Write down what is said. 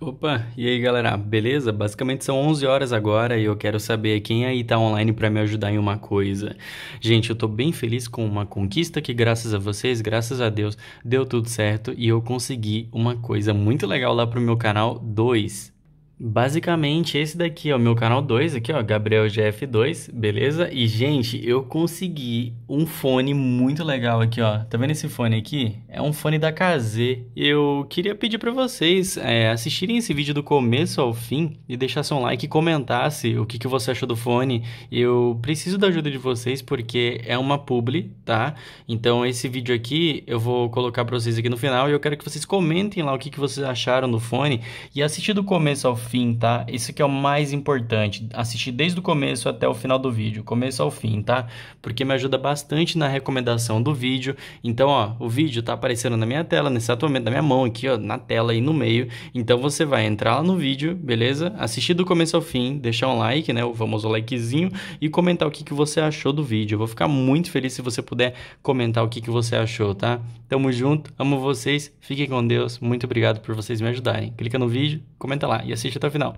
Opa, e aí galera, beleza? Basicamente são 11 horas agora e eu quero saber quem aí tá online para me ajudar em uma coisa. Gente, eu tô bem feliz com uma conquista que graças a vocês, graças a Deus, deu tudo certo e eu consegui uma coisa muito legal lá pro meu canal 2. Basicamente, esse daqui é o meu canal 2, aqui ó, Gabriel GF2, beleza? E gente, eu consegui um fone muito legal aqui ó, tá vendo esse fone aqui? É um fone da KZ. Eu queria pedir pra vocês é, assistirem esse vídeo do começo ao fim e deixassem um like e comentasse o que, que você achou do fone. Eu preciso da ajuda de vocês porque é uma publi, tá? Então esse vídeo aqui eu vou colocar pra vocês aqui no final e eu quero que vocês comentem lá o que, que vocês acharam do fone e assistir do começo ao fim fim, tá? Isso que é o mais importante, assistir desde o começo até o final do vídeo, começo ao fim, tá? Porque me ajuda bastante na recomendação do vídeo. Então, ó, o vídeo tá aparecendo na minha tela, nesse exato momento, na minha mão aqui, ó, na tela aí no meio. Então, você vai entrar lá no vídeo, beleza? Assistir do começo ao fim, deixar um like, né, o famoso likezinho, e comentar o que, que você achou do vídeo. Eu vou ficar muito feliz se você puder comentar o que, que você achou, tá? Tamo junto, amo vocês, fiquem com Deus, muito obrigado por vocês me ajudarem. Clica no vídeo, comenta lá e assiste até o final.